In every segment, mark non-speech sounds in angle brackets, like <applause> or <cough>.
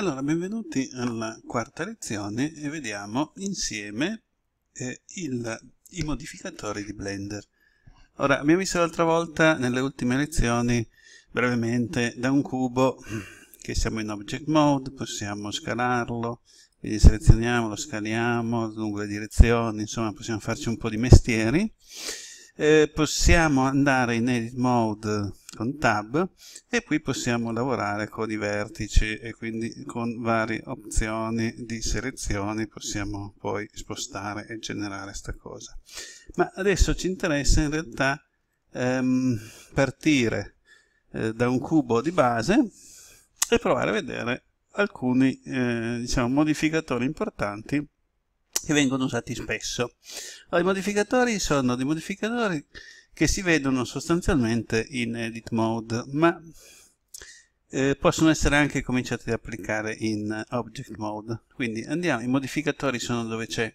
Allora, benvenuti alla quarta lezione e vediamo insieme eh, il, i modificatori di Blender. Ora, abbiamo visto l'altra volta, nelle ultime lezioni, brevemente, da un cubo che siamo in Object Mode, possiamo scalarlo, quindi selezioniamo, lo scaliamo lungo le direzioni, insomma possiamo farci un po' di mestieri eh, possiamo andare in edit mode con tab e qui possiamo lavorare con i vertici e quindi con varie opzioni di selezioni possiamo poi spostare e generare questa cosa ma adesso ci interessa in realtà ehm, partire eh, da un cubo di base e provare a vedere alcuni eh, diciamo, modificatori importanti che vengono usati spesso. Allora, I modificatori sono dei modificatori che si vedono sostanzialmente in edit mode, ma eh, possono essere anche cominciati ad applicare in object mode. Quindi andiamo, i modificatori sono dove c'è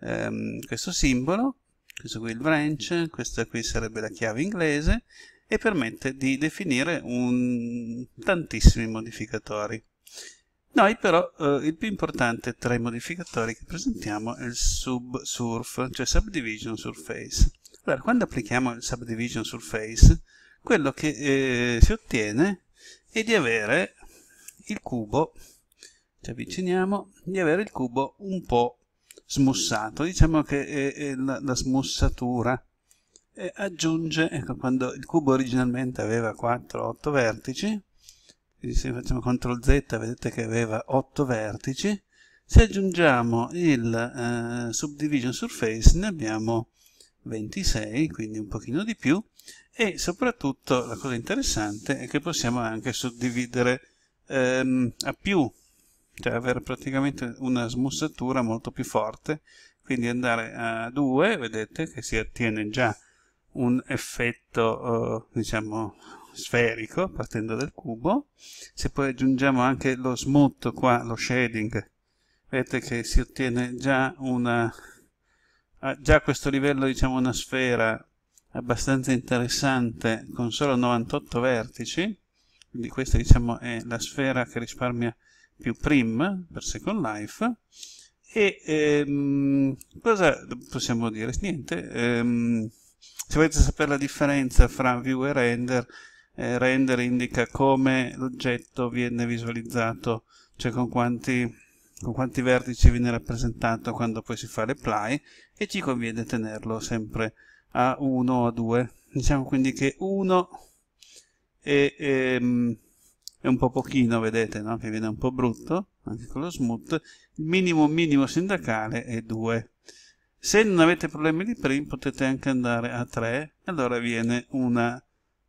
ehm, questo simbolo, questo qui è il branch, questa qui sarebbe la chiave inglese, e permette di definire un, tantissimi modificatori. Noi però eh, il più importante tra i modificatori che presentiamo è il subsurf, cioè subdivision surface. Allora, quando applichiamo il subdivision surface, quello che eh, si ottiene è di avere il cubo, ci avviciniamo, di avere il cubo un po' smussato, diciamo che è, è la, la, smussatura e aggiunge, ecco, quando il cubo originalmente aveva 4-8 vertici, quindi se facciamo CTRL Z vedete che aveva 8 vertici se aggiungiamo il eh, subdivision surface ne abbiamo 26 quindi un pochino di più e soprattutto la cosa interessante è che possiamo anche suddividere ehm, a più cioè avere praticamente una smussatura molto più forte quindi andare a 2 vedete che si ottiene già un effetto eh, diciamo sferico partendo dal cubo se poi aggiungiamo anche lo smooth qua lo shading vedete che si ottiene già una già a questo livello diciamo una sfera abbastanza interessante con solo 98 vertici quindi questa diciamo è la sfera che risparmia più prim per Second Life e ehm, cosa possiamo dire? niente ehm, se volete sapere la differenza fra view e render eh, render indica come l'oggetto viene visualizzato, cioè con quanti, con quanti vertici viene rappresentato quando poi si fa l'apply e ci conviene tenerlo sempre a 1 o a 2. Diciamo quindi che 1 è, è, ehm, è, un po' pochino, vedete, no? che viene un po' brutto, anche con lo smooth, il minimo minimo sindacale è 2. Se non avete problemi di print potete anche andare a 3, allora viene una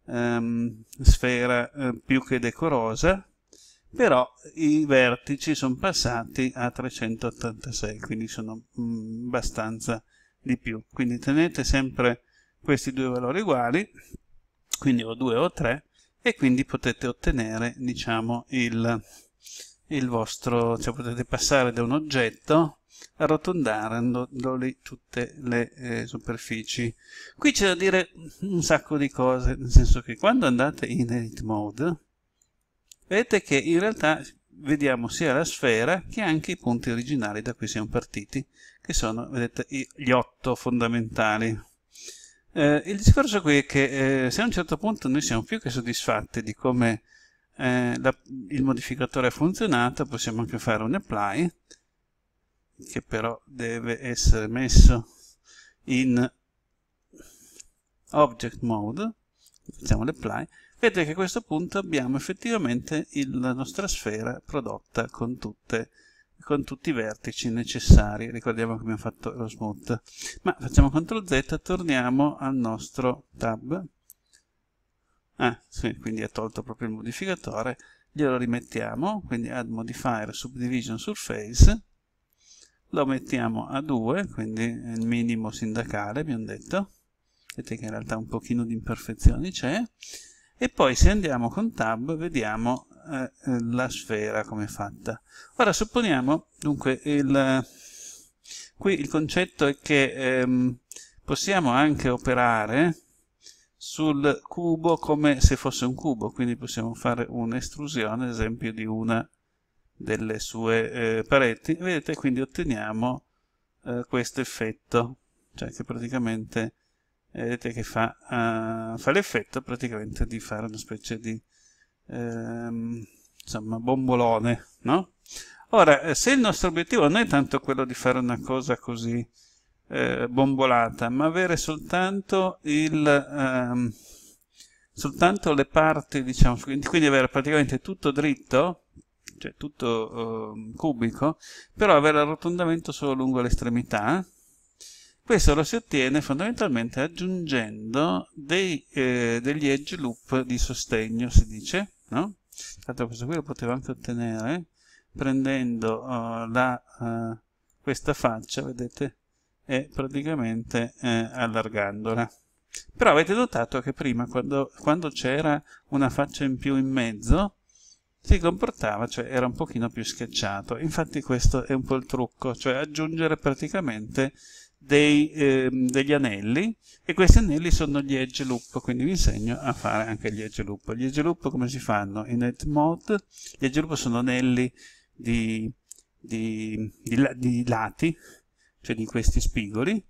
ehm, sfera eh, più che decorosa, però i vertici sono passati a 386, quindi sono mh, mm, abbastanza di più. Quindi tenete sempre questi due valori uguali, quindi o 2 o 3, e quindi potete ottenere, diciamo, il, il vostro, cioè potete passare da un oggetto arrotondandole tutte le eh, superfici. Qui c'è da dire un sacco di cose, nel senso che quando andate in Edit Mode, vedete che in realtà vediamo sia la sfera che anche i punti originali da cui siamo partiti, che sono, vedete, gli otto fondamentali. Eh, il discorso qui è che eh, se a un certo punto noi siamo più che soddisfatti di come eh, la, il modificatore ha funzionato, possiamo anche fare un apply che però deve essere messo in object mode facciamo l'apply vedete che a questo punto abbiamo effettivamente il, la nostra sfera prodotta con, tutte, con tutti i vertici necessari ricordiamo che abbiamo fatto lo smooth ma facciamo CTRL Z torniamo al nostro tab ah sì, quindi ha tolto proprio il modificatore glielo rimettiamo quindi add modifier subdivision surface lo mettiamo a 2, quindi è il minimo sindacale, abbiamo detto, vedete che in realtà un pochino di imperfezioni c'è, e poi se andiamo con tab vediamo eh, eh, la sfera come è fatta. Ora supponiamo, dunque, il, qui il concetto è che ehm, possiamo anche operare sul cubo come se fosse un cubo, quindi possiamo fare un'estrusione, ad esempio, di una delle sue eh, pareti vedete quindi otteniamo eh, questo effetto cioè che praticamente eh, vedete che fa, uh, fa l'effetto praticamente di fare una specie di ehm, insomma bombolone no? ora eh, se il nostro obiettivo non è tanto quello di fare una cosa così eh, bombolata ma avere soltanto il ehm, soltanto le parti diciamo quindi avere praticamente tutto dritto cioè tutto eh, cubico, però avere arrotondamento solo lungo l'estremità. Eh. Questo lo si ottiene fondamentalmente aggiungendo dei, eh, degli edge loop di sostegno, si dice, no? Tanto questo qui lo potevo anche ottenere prendendo eh, la, eh, questa faccia, vedete, e praticamente eh, allargandola. Però avete notato che prima, quando, quando c'era una faccia in più in mezzo, si comportava, cioè era un pochino più schiacciato. Infatti questo è un po' il trucco, cioè aggiungere praticamente dei, eh, degli anelli e questi anelli sono gli edge loop, quindi vi insegno a fare anche gli edge loop. Gli edge loop come si fanno? In edge mode, gli edge loop sono anelli di, di, di, di lati, cioè di questi spigoli,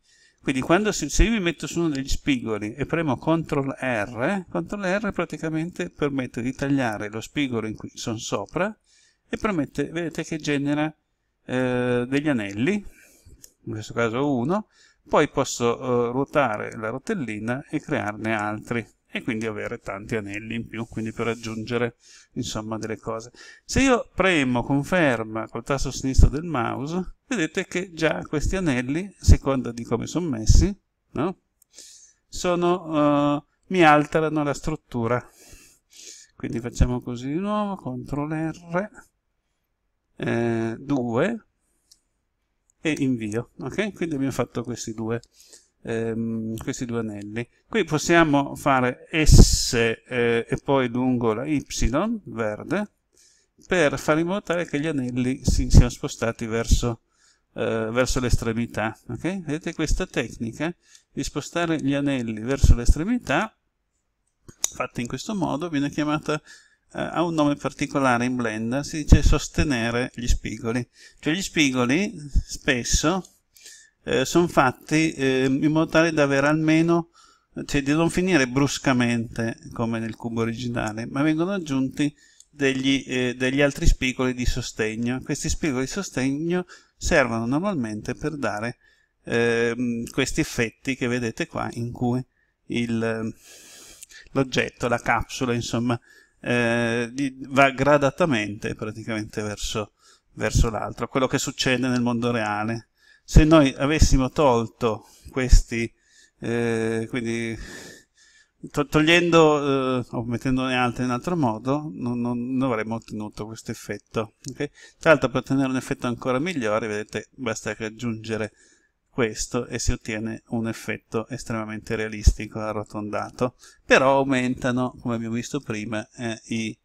quindi quando se io mi metto su uno degli spigoli e premo CTRL R, CTRL R praticamente permette di tagliare lo spigolo in cui sono sopra e permette, vedete che genera eh, degli anelli, in questo caso uno, poi posso eh, ruotare la rotellina e crearne altri e quindi avere tanti anelli in più, quindi per aggiungere insomma delle cose. Se io premo conferma col tasto sinistro del mouse, vedete che già questi anelli, a seconda di come sono messi, no? sono, uh, mi alterano la struttura. Quindi facciamo così di nuovo, CTRL R, eh, 2 e invio. Ok? Quindi abbiamo fatto questi due ehm, questi due anelli. Qui possiamo fare S eh, e poi lungo la Y, verde, per fare in modo tale che gli anelli si siano spostati verso, eh, verso l'estremità. Okay? Vedete questa tecnica di spostare gli anelli verso l'estremità, fatta in questo modo, viene chiamata eh, ha un nome particolare in Blender, si dice sostenere gli spigoli. Cioè gli spigoli spesso eh, sono fatti eh, in modo tale da avere almeno cioè di non finire bruscamente come nel cubo originale, ma vengono aggiunti degli, eh, degli, altri spigoli di sostegno. Questi spigoli di sostegno servono normalmente per dare eh, questi effetti che vedete qua in cui l'oggetto, la capsula, insomma, eh, va gradatamente praticamente verso, verso l'altro, quello che succede nel mondo reale se noi avessimo tolto questi, eh, quindi togliendo eh, o mettendone altre in altro modo, non, non, non avremmo ottenuto questo effetto. Okay? Tra l'altro per ottenere un effetto ancora migliore, vedete, basta che aggiungere questo e si ottiene un effetto estremamente realistico arrotondato però aumentano come abbiamo visto prima eh, i,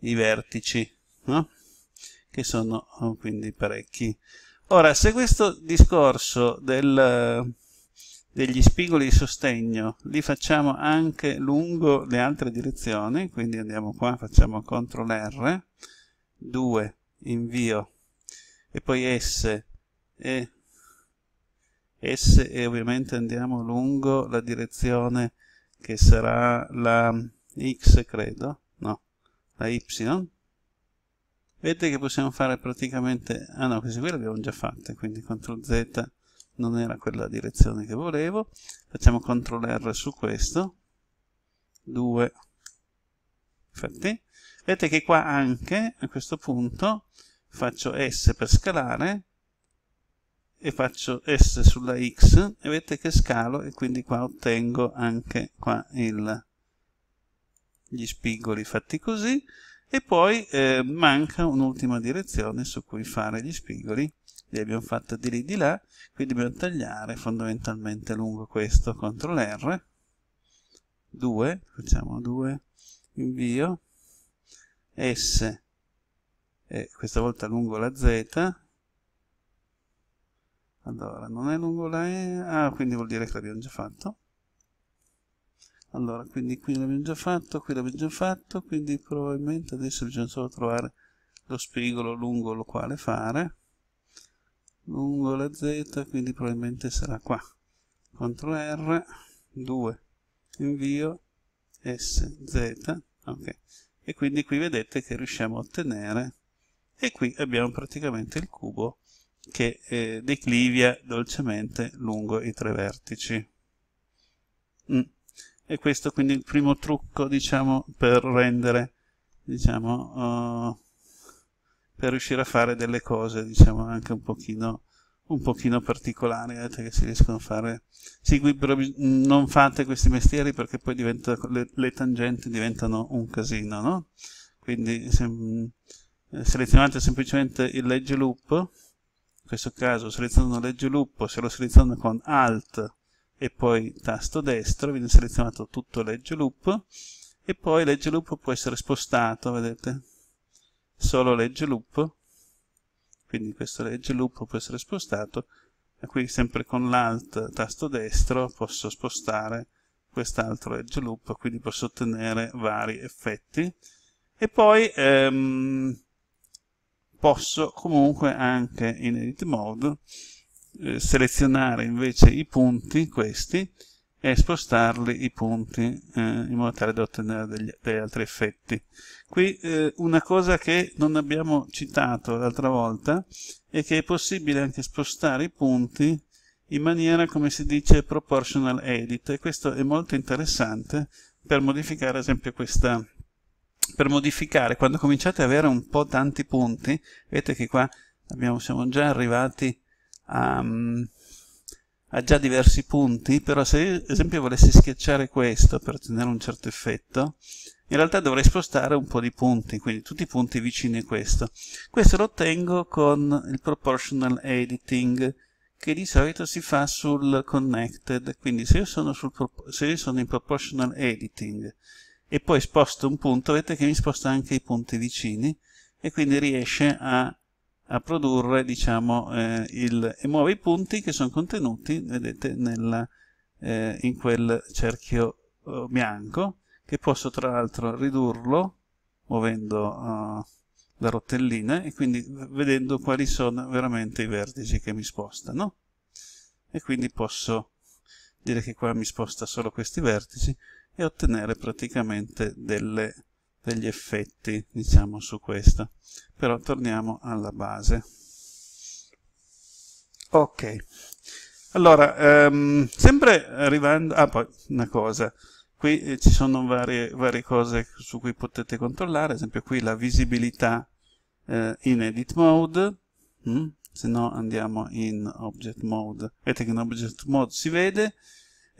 i, vertici no? che sono oh, quindi parecchi Ora, se questo discorso del, degli spigoli di sostegno li facciamo anche lungo le altre direzioni, quindi andiamo qua, facciamo CTRL R, 2, invio, e poi S, e S e ovviamente andiamo lungo la direzione che sarà la X, credo, no, la Y, vedete che possiamo fare praticamente ah no queste qui le abbiamo già fatte quindi CTRL Z non era quella direzione che volevo facciamo CTRL R su questo 2 infatti vedete che qua anche a questo punto faccio S per scalare e faccio S sulla X e vedete che scalo e quindi qua ottengo anche qua il, gli spigoli fatti così e poi eh, manca un'ultima direzione su cui fare gli spigoli, li abbiamo fatti di lì di là, quindi dobbiamo tagliare fondamentalmente lungo questo, CTRL R, 2, facciamo 2, invio, S, e questa volta lungo la Z, allora non è lungo la E, ah quindi vuol dire che l'abbiamo già fatto, allora quindi qui l'abbiamo già fatto qui l'abbiamo già fatto quindi probabilmente adesso bisogna solo trovare lo spigolo lungo lo quale fare lungo la z quindi probabilmente sarà qua CTRL R 2 invio SZ ok e quindi qui vedete che riusciamo a ottenere e qui abbiamo praticamente il cubo che eh, declivia dolcemente lungo i tre vertici mm e questo quindi è il primo trucco diciamo per rendere diciamo uh, per riuscire a fare delle cose diciamo anche un pochino un pochino particolari vedete eh, che si riescono a fare sì qui però non fate questi mestieri perché poi diventa, le, le tangenti diventano un casino no? quindi se, eh, selezionate semplicemente il legge loop in questo caso selezionando legge loop se lo seleziono con alt e poi tasto destro, viene selezionato tutto legge loop e poi legge loop può essere spostato, vedete? Solo legge loop, quindi questo legge loop può essere spostato e qui sempre con l'alt tasto destro posso spostare quest'altro edge loop, quindi posso ottenere vari effetti e poi ehm, posso comunque anche in edit mode eh, selezionare invece i punti, questi, e spostarli i punti eh, in modo tale da ottenere degli, degli altri effetti. Qui eh, una cosa che non abbiamo citato l'altra volta è che è possibile anche spostare i punti in maniera, come si dice, proportional edit e questo è molto interessante per modificare ad esempio questa per modificare quando cominciate ad avere un po' tanti punti vedete che qua abbiamo, siamo già arrivati um, ha già diversi punti, però se ad esempio volessi schiacciare questo per ottenere un certo effetto, in realtà dovrei spostare un po' di punti, quindi tutti i punti vicini a questo. Questo lo ottengo con il proportional editing, che di solito si fa sul connected, quindi se io sono, sul, se io sono in proportional editing e poi sposto un punto, vedete che mi sposta anche i punti vicini e quindi riesce a a produrre diciamo, eh, il, e muove i punti che sono contenuti vedete, nella, eh, in quel cerchio eh, bianco che posso tra l'altro ridurlo muovendo eh, la rotellina e quindi vedendo quali sono veramente i vertici che mi spostano e quindi posso dire che qua mi sposta solo questi vertici e ottenere praticamente delle degli effetti, diciamo, su questo Però torniamo alla base. Ok. Allora, ehm, sempre arrivando... Ah, poi, una cosa. Qui eh, ci sono varie, varie cose su cui potete controllare, ad esempio qui la visibilità eh, in edit mode, mm? se no andiamo in object mode. Vedete che in object mode si vede,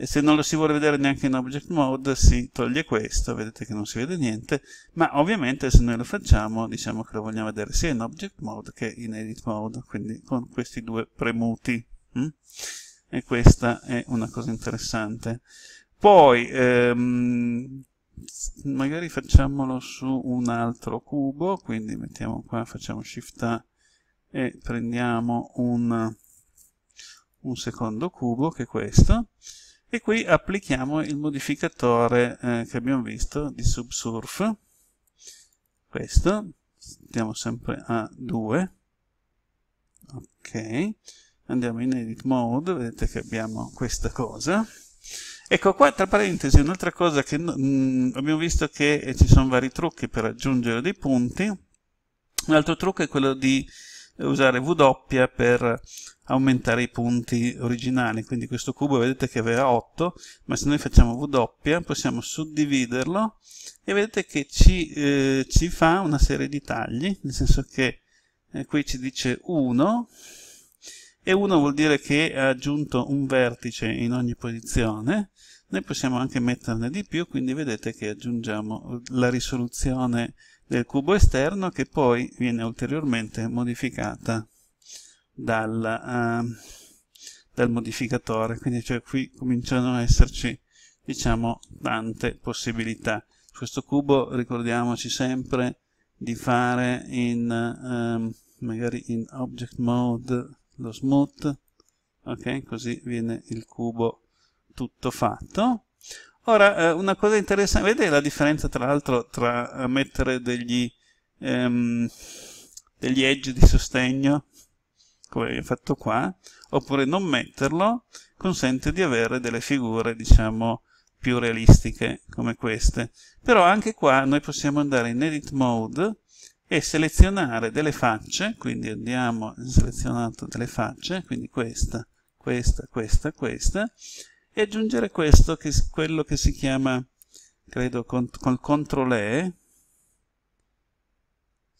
e se non lo si vuole vedere neanche in object mode si toglie questo, vedete che non si vede niente, ma ovviamente se noi lo facciamo diciamo che lo vogliamo vedere sia in object mode che in edit mode, quindi con questi due premuti. Hm? E questa è una cosa interessante. Poi, ehm, magari facciamolo su un altro cubo, quindi mettiamo qua, facciamo Shift A e prendiamo un, un secondo cubo, che è questo, e qui applichiamo il modificatore eh, che abbiamo visto di subsurf questo stiamo sempre a 2 ok andiamo in edit mode vedete che abbiamo questa cosa ecco qua tra parentesi un'altra cosa che mh, mm, abbiamo visto che ci sono vari trucchi per aggiungere dei punti un altro trucco è quello di usare W per aumentare i punti originali, quindi questo cubo vedete che aveva 8, ma se noi facciamo W possiamo suddividerlo e vedete che ci, eh, ci fa una serie di tagli, nel senso che eh, qui ci dice 1 e 1 vuol dire che ha aggiunto un vertice in ogni posizione, noi possiamo anche metterne di più, quindi vedete che aggiungiamo la risoluzione del cubo esterno che poi viene ulteriormente modificata dal, uh, dal modificatore quindi cioè qui cominciano ad esserci diciamo tante possibilità questo cubo ricordiamoci sempre di fare in um, magari in object mode lo smooth ok così viene il cubo tutto fatto Ora, eh, una cosa interessante, vedete la differenza tra l'altro tra eh, mettere degli, ehm, degli edge di sostegno, come ho fatto qua, oppure non metterlo, consente di avere delle figure, diciamo, più realistiche come queste. Però anche qua noi possiamo andare in Edit Mode e selezionare delle facce, quindi andiamo, selezionato delle facce, quindi questa, questa, questa, questa, e aggiungere questo, che, quello che si chiama, credo, con, con CTRL E,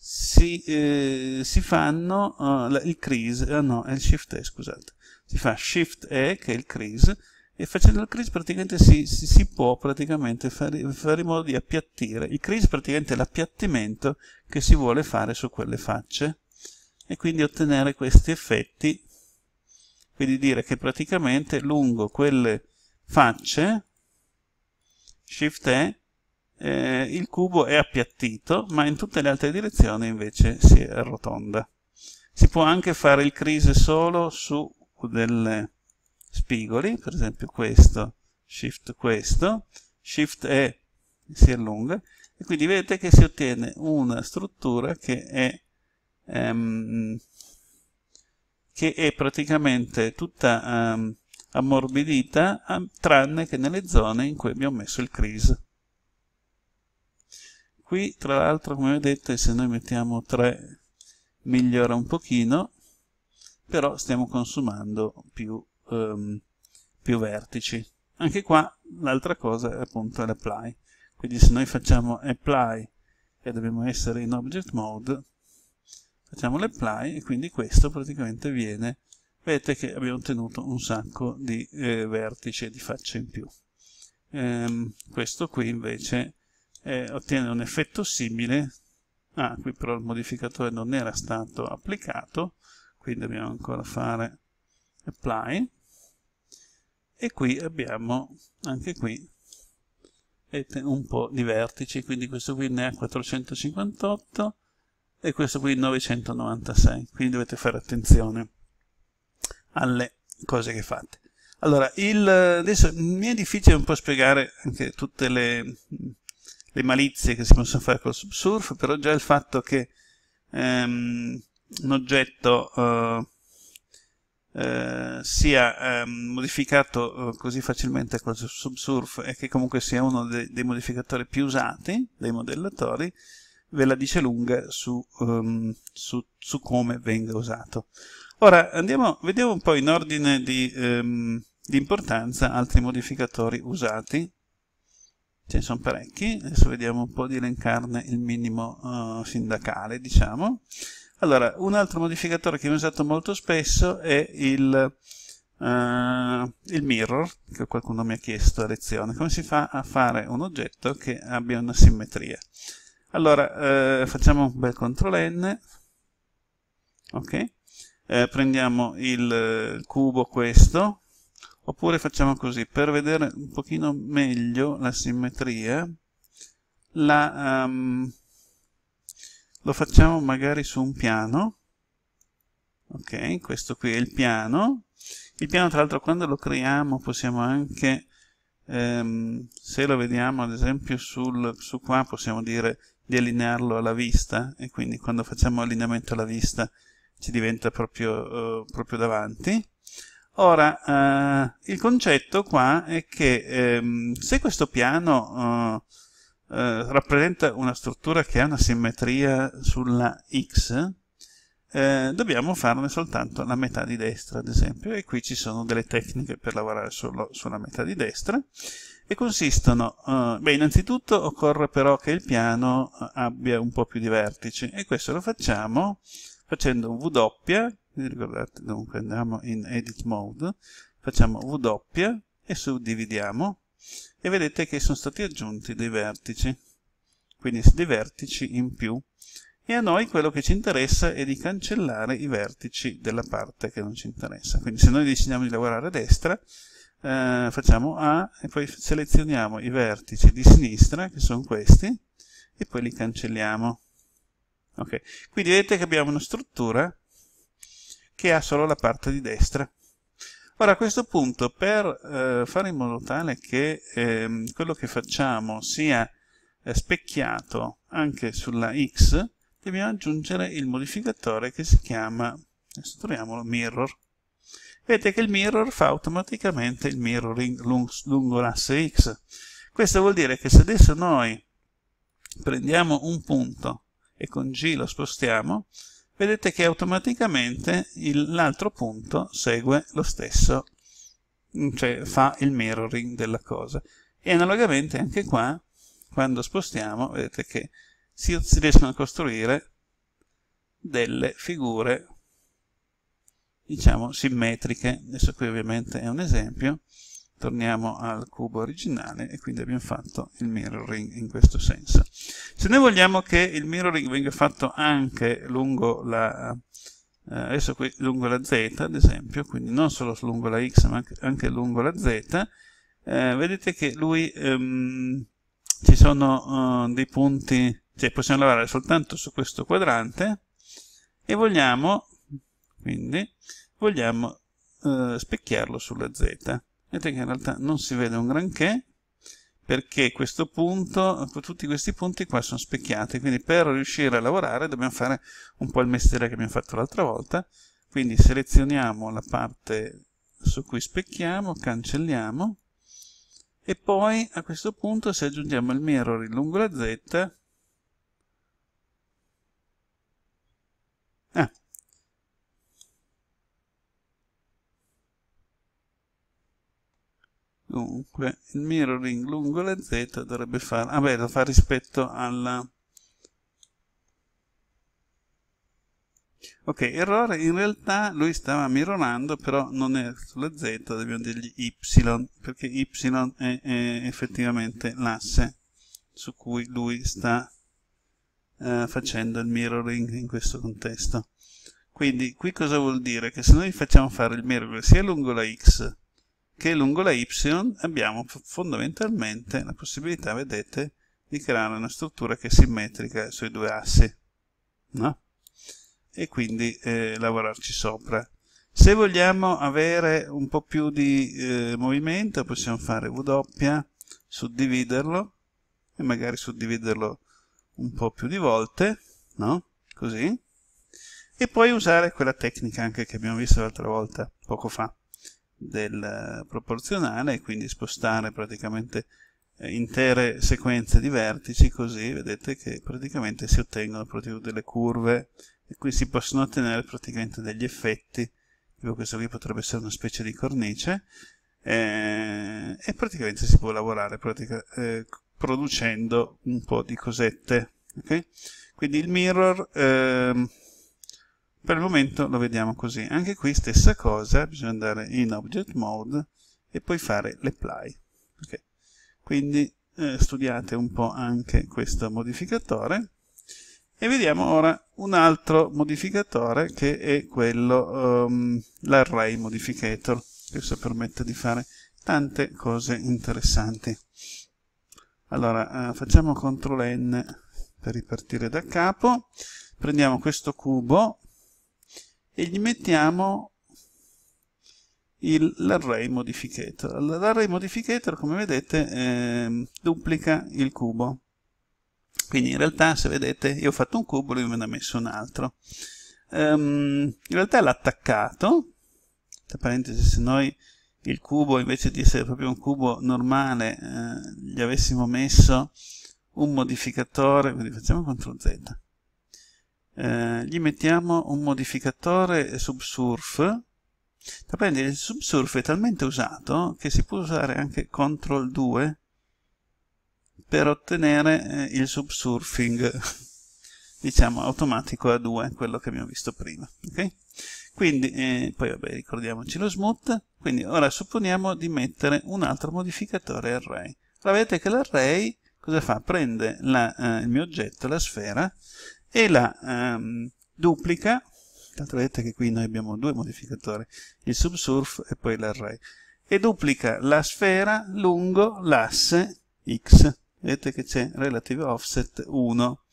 si, eh, si, fanno uh, il crease, ah no, è il Shift E, scusate, si fa Shift E, che è il crease, e facendo il crease praticamente si, si, si può praticamente fare, fare, in modo di appiattire. Il crease praticamente è l'appiattimento che si vuole fare su quelle facce e quindi ottenere questi effetti quindi dire che praticamente lungo quelle facce Shift E eh, il cubo è appiattito ma in tutte le altre direzioni invece si arrotonda si può anche fare il crise solo su delle spigoli per esempio questo Shift questo Shift E si allunga e quindi vedete che si ottiene una struttura che è ehm, che è praticamente tutta um, ammorbidita um, tranne che nelle zone in cui abbiamo messo il crease qui tra l'altro come vedete se noi mettiamo 3 migliora un pochino però stiamo consumando più, um, più vertici anche qua l'altra cosa è appunto l'apply quindi se noi facciamo apply e dobbiamo essere in object mode facciamo l'apply e quindi questo praticamente viene vedete che abbiamo ottenuto un sacco di eh, vertici e di facce in più ehm, questo qui invece eh, ottiene un effetto simile ah qui però il modificatore non era stato applicato quindi dobbiamo ancora fare apply e qui abbiamo anche qui un po' di vertici quindi questo qui ne ha 458 e questo qui 996 quindi dovete fare attenzione alle cose che fate allora il, adesso mi è difficile un po' spiegare anche tutte le, le malizie che si possono fare col subsurf però già il fatto che ehm, un oggetto eh, eh, sia ehm, eh, modificato così facilmente col subsurf e che comunque sia uno de dei modificatori più usati dei modellatori ve la dice lunga su, um, su, su come venga usato. Ora andiamo, vediamo un po' in ordine di, um, di importanza altri modificatori usati. Ce ne sono parecchi, adesso vediamo un po' di elencarne il minimo uh, sindacale, diciamo. Allora, un altro modificatore che viene usato molto spesso è il, uh, il, mirror, che qualcuno mi ha chiesto a lezione. Come si fa a fare un oggetto che abbia una simmetria? Allora, eh, facciamo un bel CTRL N, ok? Eh, prendiamo il, il eh, cubo questo, oppure facciamo così, per vedere un pochino meglio la simmetria, la, um, lo facciamo magari su un piano, ok, questo qui è il piano, il piano tra l'altro quando lo creiamo possiamo anche ehm, se lo vediamo ad esempio sul, su qua possiamo dire di allinearlo alla vista e quindi quando facciamo allineamento alla vista ci diventa proprio, eh, proprio davanti ora eh, il concetto qua è che ehm, se questo piano eh, eh, rappresenta una struttura che ha una simmetria sulla X eh, dobbiamo farne soltanto la metà di destra, ad esempio, e qui ci sono delle tecniche per lavorare solo sulla metà di destra, e consistono, eh, beh, innanzitutto occorre però che il piano eh, abbia un po' più di vertici, e questo lo facciamo facendo un W, ricordate, dunque andiamo in Edit Mode, facciamo W e suddividiamo, e vedete che sono stati aggiunti dei vertici, quindi dei vertici in più, e a noi quello che ci interessa è di cancellare i vertici della parte che non ci interessa. Quindi se noi decidiamo di lavorare a destra, eh, facciamo A e poi selezioniamo i vertici di sinistra, che sono questi, e poi li cancelliamo. Okay. Quindi vedete che abbiamo una struttura che ha solo la parte di destra. Ora a questo punto per eh, fare in modo tale che eh, quello che facciamo sia eh, specchiato anche sulla X, dobbiamo aggiungere il modificatore che si chiama, adesso troviamolo, mirror. Vedete che il mirror fa automaticamente il mirroring lungo l'asse X. Questo vuol dire che se adesso noi prendiamo un punto e con G lo spostiamo, vedete che automaticamente l'altro punto segue lo stesso, mm, cioè fa il mirroring della cosa. E analogamente anche qua, quando spostiamo, vedete che si, si riescono a costruire delle figure diciamo simmetriche adesso qui ovviamente è un esempio torniamo al cubo originale e quindi abbiamo fatto il mirroring in questo senso se noi vogliamo che il mirroring venga fatto anche lungo la eh, adesso qui lungo la z ad esempio quindi non solo lungo la x ma anche lungo la z eh, vedete che lui ehm, ci sono eh, dei punti cioè possiamo lavorare soltanto su questo quadrante e vogliamo, quindi, vogliamo eh, specchiarlo sulla Z. Vedete che in realtà non si vede un granché, perché questo punto, tutti questi punti qua sono specchiati, quindi per riuscire a lavorare dobbiamo fare un po' il mestiere che abbiamo fatto l'altra volta, quindi selezioniamo la parte su cui specchiamo, cancelliamo, e poi a questo punto se aggiungiamo il mirror lungo la Z, Dunque, il mirroring lungo la z dovrebbe fare... Ah beh, lo fa rispetto alla... Ok, errore, in realtà lui stava mirrorando, però non è sulla z, dobbiamo dirgli y, perché y è, è effettivamente l'asse su cui lui sta eh, facendo il mirroring in questo contesto. Quindi qui cosa vuol dire? Che se noi facciamo fare il mirroring sia lungo la x che lungo la y abbiamo fondamentalmente la possibilità, vedete, di creare una struttura che è simmetrica sui due assi, no? E quindi eh, lavorarci sopra. Se vogliamo avere un po' più di eh, movimento possiamo fare W, suddividerlo e magari suddividerlo un po' più di volte, no? Così. E poi usare quella tecnica anche che abbiamo visto l'altra volta, poco fa del eh, proporzionale e quindi spostare praticamente eh, intere sequenze di vertici così vedete che praticamente si ottengono delle curve e qui si possono ottenere praticamente degli effetti tipo questo qui potrebbe essere una specie di cornice eh, e praticamente si può lavorare pratica, eh, producendo un po' di cosette okay? quindi il mirror eh, per il momento lo vediamo così anche qui stessa cosa bisogna andare in object mode e poi fare l'apply okay. quindi eh, studiate un po' anche questo modificatore e vediamo ora un altro modificatore che è quello um, l'array modificator questo permette di fare tante cose interessanti allora eh, facciamo CTRL N per ripartire da capo prendiamo questo cubo e gli mettiamo l'array modificator. L'array modificator, come vedete, eh, duplica il cubo. Quindi in realtà, se vedete, io ho fatto un cubo, lui me ne ha messo un altro. Um, in realtà l'ha attaccato, tra parentesi, se noi il cubo, invece di essere proprio un cubo normale, eh, gli avessimo messo un modificatore, quindi facciamo CTRL Z, eh, gli mettiamo un modificatore subsurf il subsurf è talmente usato che si può usare anche CTRL 2 per ottenere eh, il subsurfing, <laughs> diciamo, automatico a 2, quello che abbiamo visto prima. Okay? Quindi, eh, poi vabbè, ricordiamoci lo smooth, quindi ora supponiamo di mettere un altro modificatore array. Allora, vedete che l'array cosa fa? Prende la, eh, il mio oggetto, la sfera, e la um, duplica, tanto vedete che qui noi abbiamo due modificatori, il subsurf e poi l'array, e duplica la sfera lungo l'asse x. Vedete che c'è relative offset 1.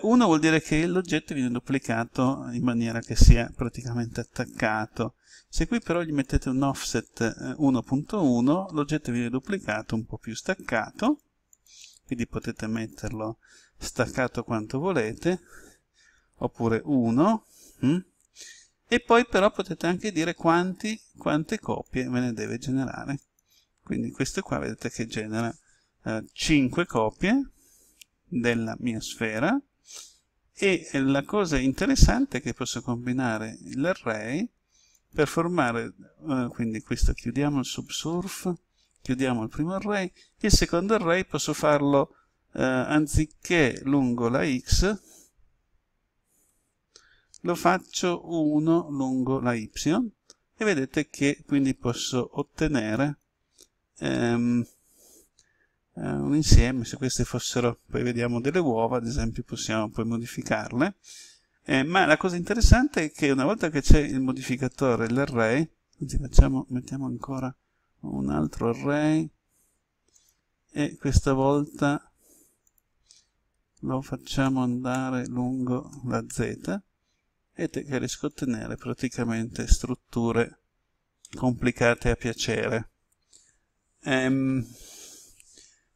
1 eh, vuol dire che l'oggetto viene duplicato in maniera che sia praticamente attaccato. Se qui però gli mettete un offset 1.1, eh, l'oggetto viene duplicato un po' più staccato, quindi potete metterlo staccato quanto volete, oppure 1, hm? e poi però potete anche dire quanti, quante copie me ne deve generare. Quindi questo qua vedete che genera eh, 5 copie della mia sfera, e la cosa interessante è che posso combinare l'array per formare, eh, quindi questo chiudiamo il subsurf, chiudiamo il primo array, il secondo array posso farlo eh, anziché lungo la x lo faccio 1 lungo la y e vedete che quindi posso ottenere ehm, eh, un insieme, se queste fossero, poi vediamo delle uova, ad esempio possiamo poi modificarle, eh, ma la cosa interessante è che una volta che c'è il modificatore, l'array, quindi facciamo, mettiamo ancora un altro array, e questa volta lo facciamo andare lungo la z vedete che riesco a ottenere praticamente strutture complicate a piacere ehm,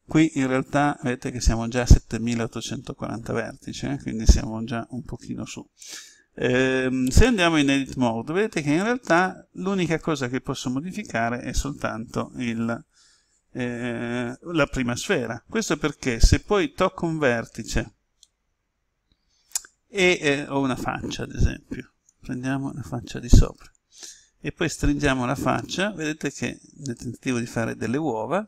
qui in realtà vedete che siamo già a 7840 vertici eh? quindi siamo già un pochino su ehm, se andiamo in edit mode vedete che in realtà l'unica cosa che posso modificare è soltanto il eh, la prima sfera. Questo perché se poi tocco un vertice e eh, ho una faccia, ad esempio, prendiamo la faccia di sopra e poi stringiamo la faccia, vedete che nel tentativo di fare delle uova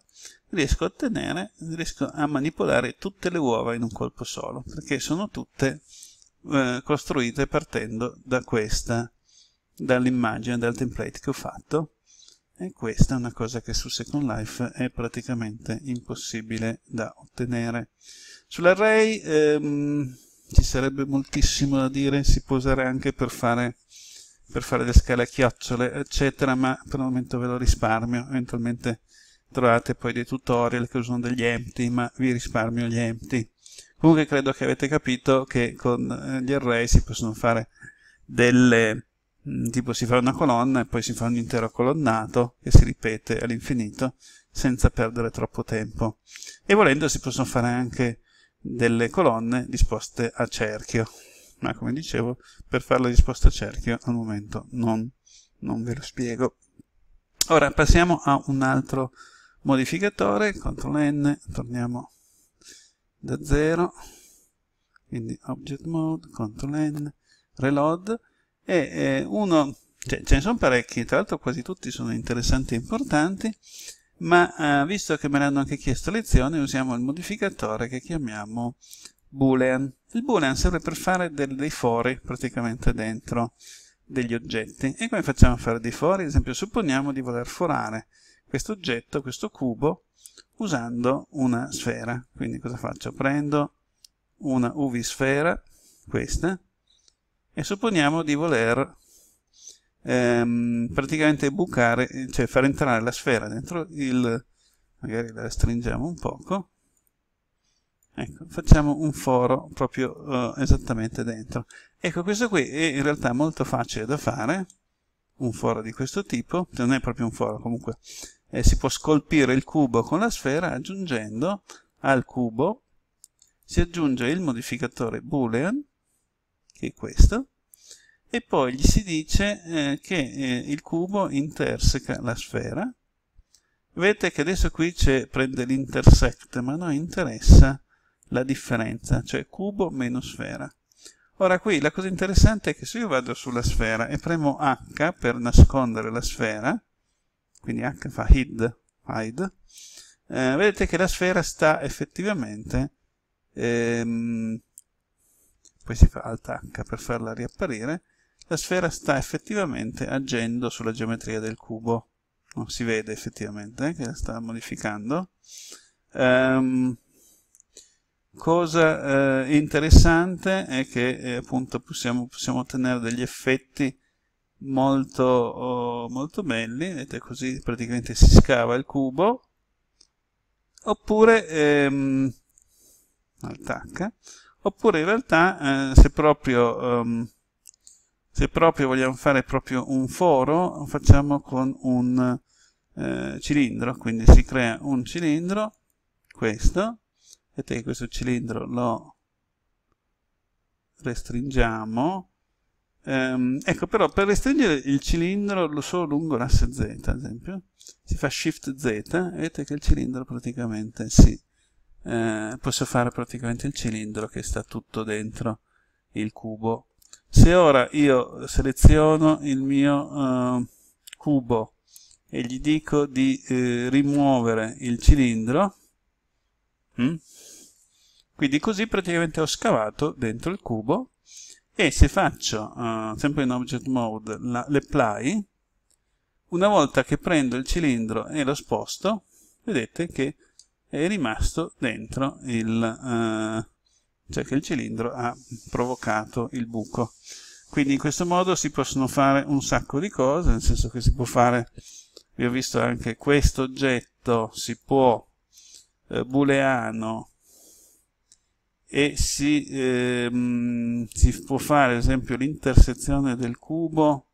riesco a ottenere, riesco a manipolare tutte le uova in un colpo solo, perché sono tutte eh, costruite partendo da questa, dall'immagine, dal template che ho fatto, e questa è una cosa che su Second Life è praticamente impossibile da ottenere. Sull'array ehm, ci sarebbe moltissimo da dire, si può usare anche per fare, per fare le scale a chiocciole, eccetera, ma per il momento ve lo risparmio, eventualmente trovate poi dei tutorial che usano degli empty, ma vi risparmio gli empty. Comunque credo che avete capito che con eh, gli array si possono fare delle Mm, tipo si fa una colonna e poi si fa un intero colonnato che si ripete all'infinito senza perdere troppo tempo e volendo si possono fare anche delle colonne disposte a cerchio ma come dicevo per farle disposte a cerchio al momento non, non ve lo spiego ora passiamo a un altro modificatore CTRL N torniamo da 0 quindi object mode CTRL N reload e eh, uno, cioè, ce ne sono parecchi, tra l'altro quasi tutti sono interessanti e importanti, ma eh, visto che me l'hanno anche chiesto a lezione usiamo il modificatore che chiamiamo boolean. Il boolean serve per fare del, dei fori praticamente dentro degli oggetti. E come facciamo a fare dei fori? Ad esempio supponiamo di voler forare questo oggetto, questo cubo, usando una sfera. Quindi cosa faccio? Prendo una UV sfera, questa, e supponiamo di voler ehm, praticamente bucare, cioè far entrare la sfera dentro il, magari la stringiamo un poco, ecco, facciamo un foro proprio eh, esattamente dentro. Ecco, questo qui è in realtà molto facile da fare, un foro di questo tipo, non è proprio un foro, comunque eh, si può scolpire il cubo con la sfera aggiungendo al cubo si aggiunge il modificatore boolean che è questo, e poi gli si dice eh, che eh, il cubo interseca la sfera. Vedete che adesso qui prende l'intersect, ma a noi interessa la differenza, cioè cubo meno sfera. Ora qui la cosa interessante è che se io vado sulla sfera e premo H per nascondere la sfera, quindi H fa hid, hide, eh, vedete che la sfera sta effettivamente ehm, poi si fa Alt H per farla riapparire, la sfera sta effettivamente agendo sulla geometria del cubo. Non si vede effettivamente eh, che la sta modificando. Um, cosa eh, interessante è che eh, appunto possiamo, possiamo, ottenere degli effetti molto, oh, molto belli, vedete così praticamente si scava il cubo, oppure ehm, altacca, oppure in realtà eh, se, proprio, um, se proprio vogliamo fare proprio un foro lo facciamo con un eh, cilindro quindi si crea un cilindro questo vedete che questo cilindro lo restringiamo ehm, ecco però per restringere il cilindro lo solo lungo l'asse z ad esempio si fa shift z vedete che il cilindro praticamente si eh, posso fare praticamente il cilindro che sta tutto dentro il cubo se ora io seleziono il mio eh, cubo e gli dico di eh, rimuovere il cilindro hm? quindi così praticamente ho scavato dentro il cubo e se faccio eh, sempre in object mode l'apply una volta che prendo il cilindro e lo sposto vedete che è rimasto dentro il, eh, cioè che il cilindro ha provocato il buco. Quindi in questo modo si possono fare un sacco di cose, nel senso che si può fare, vi ho visto anche questo oggetto, si può eh, booleano e si, ehm, si, può fare ad esempio l'intersezione del cubo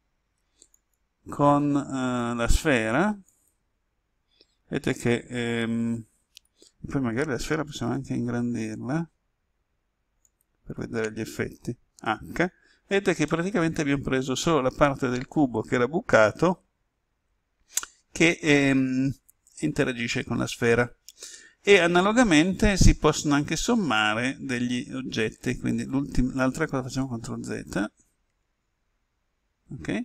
con eh, la sfera vedete che ehm, poi magari la sfera possiamo anche ingrandirla per vedere gli effetti H vedete che praticamente abbiamo preso solo la parte del cubo che era bucato che ehm, interagisce con la sfera e analogamente si possono anche sommare degli oggetti quindi l'altra cosa facciamo CTRL Z ok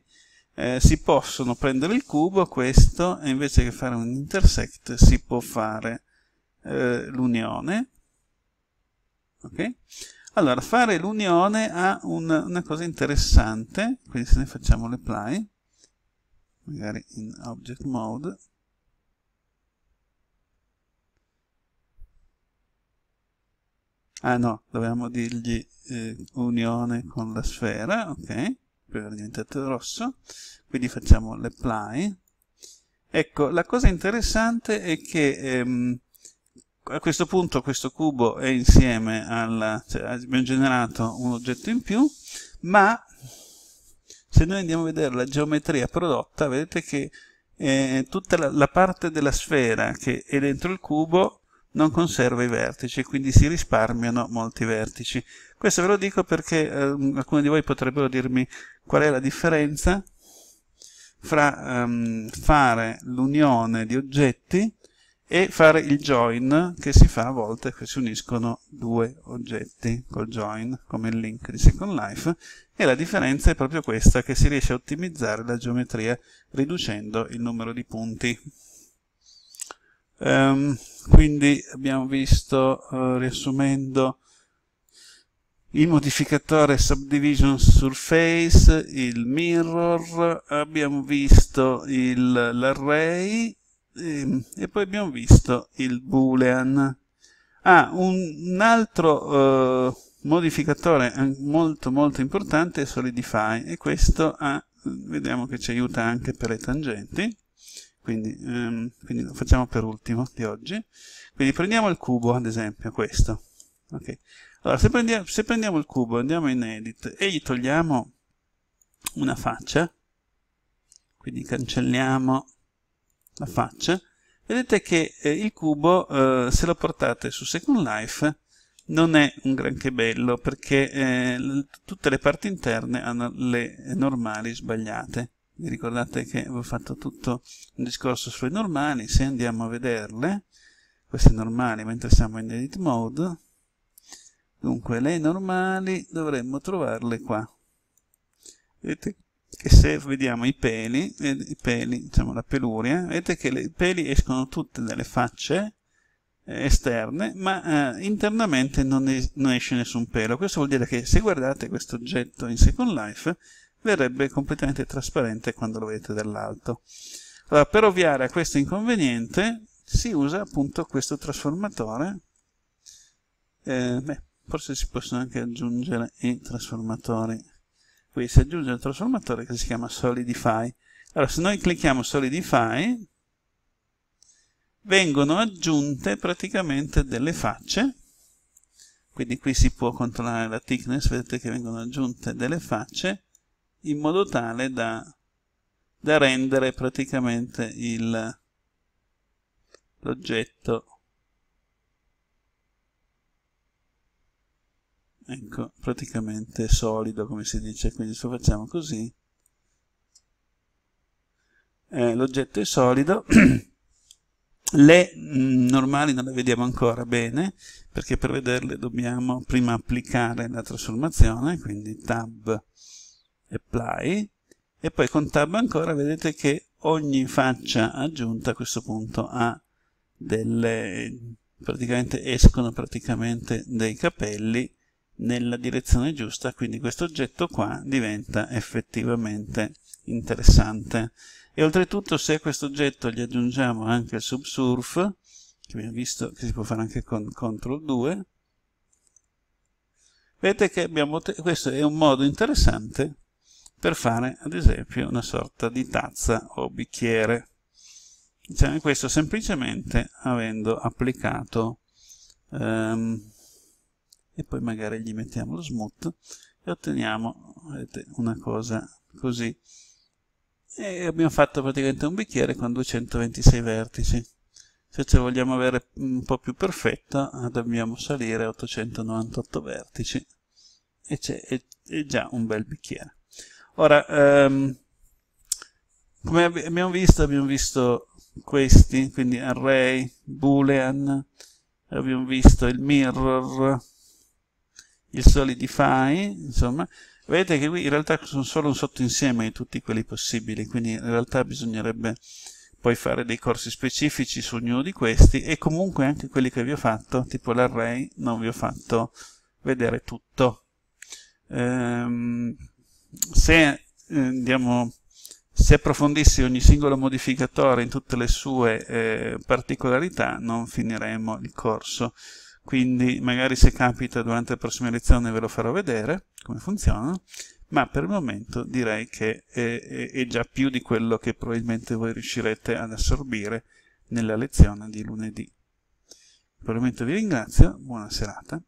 eh, si possono prendere il cubo questo e invece che fare un intersect si può fare eh, l'unione. Okay? Allora, fare l'unione ha un, una cosa interessante, quindi se ne facciamo l'apply, magari in object mode, Ah no, dovevamo dirgli eh, unione con la sfera, ok, per era diventato rosso, quindi facciamo l'apply. Ecco, la cosa interessante è che ehm, a questo punto questo cubo è insieme al... Cioè abbiamo generato un oggetto in più, ma se noi andiamo a vedere la geometria prodotta, vedete che eh, tutta la, la parte della sfera che è dentro il cubo non conserva i vertici, quindi si risparmiano molti vertici. Questo ve lo dico perché eh, alcuni di voi potrebbero dirmi qual è la differenza fra ehm, fare l'unione di oggetti e fare il join che si fa a volte che si uniscono due oggetti col join come il link di Second Life e la differenza è proprio questa che si riesce a ottimizzare la geometria riducendo il numero di punti um, quindi abbiamo visto uh, riassumendo il modificatore subdivision surface, il mirror, abbiamo visto l'array e, ehm, e poi abbiamo visto il boolean ah, un, un altro eh, modificatore molto molto importante è solidify e questo ha, vediamo che ci aiuta anche per le tangenti quindi, ehm, quindi, lo facciamo per ultimo di oggi quindi prendiamo il cubo ad esempio questo okay. allora se prendiamo, se prendiamo il cubo andiamo in edit e gli togliamo una faccia quindi cancelliamo la faccia, vedete che eh, il cubo, eh, se lo portate su Second Life, non è un granché bello, perché eh, tutte le parti interne hanno le normali sbagliate. Vi ricordate che avevo fatto tutto un discorso sulle normali, se andiamo a vederle, queste normali mentre siamo in edit mode, dunque le normali dovremmo trovarle qua. Vedete che se vediamo i peli, eh, i peli diciamo la peluria, vedete che i peli escono tutte dalle facce eh, esterne, ma eh, internamente non, es non, esce nessun pelo. Questo vuol dire che se guardate questo oggetto in Second Life verrebbe completamente trasparente quando lo vedete dall'alto. Allora, per ovviare a questo inconveniente si usa appunto questo trasformatore. Eh, beh, forse si possono anche aggiungere i trasformatori qui si aggiunge un trasformatore che si chiama Solidify. Allora, se noi clicchiamo Solidify, vengono aggiunte praticamente delle facce, quindi qui si può controllare la thickness, vedete che vengono aggiunte delle facce, in modo tale da, da rendere praticamente l'oggetto ecco praticamente solido come si dice quindi se facciamo così eh, l'oggetto è solido <clears throat> le mh, mm, normali non le vediamo ancora bene perché per vederle dobbiamo prima applicare la trasformazione quindi tab apply e poi con tab ancora vedete che ogni faccia aggiunta a questo punto ha delle praticamente escono praticamente dei capelli nella direzione giusta, quindi questo oggetto qua diventa effettivamente interessante. E oltretutto se a questo oggetto gli aggiungiamo anche il subsurf, che abbiamo visto che si può fare anche con CTRL 2, vedete che abbiamo, questo è un modo interessante per fare ad esempio una sorta di tazza o bicchiere. Diciamo questo semplicemente avendo applicato um, e poi magari gli mettiamo lo smooth e otteniamo vedete, una cosa così e abbiamo fatto praticamente un bicchiere con 226 vertici se ce vogliamo avere un po' più perfetta dobbiamo salire a 898 vertici e c'è già un bel bicchiere ora ehm, come abbiamo visto abbiamo visto questi quindi array boolean abbiamo visto il mirror il solidify, insomma, vedete che qui in realtà sono solo un sottoinsieme di tutti quelli possibili, quindi in realtà bisognerebbe poi fare dei corsi specifici su ognuno di questi e comunque anche quelli che vi ho fatto, tipo l'array, non vi ho fatto vedere tutto. Ehm, se, eh, andiamo, se approfondissi ogni singolo modificatore in tutte le sue eh, particolarità non finiremo il corso quindi magari se capita durante la prossima lezione ve lo farò vedere come funziona, ma per il momento direi che è, è, è già più di quello che probabilmente voi riuscirete ad assorbire nella lezione di lunedì. Probabilmente vi ringrazio, buona serata.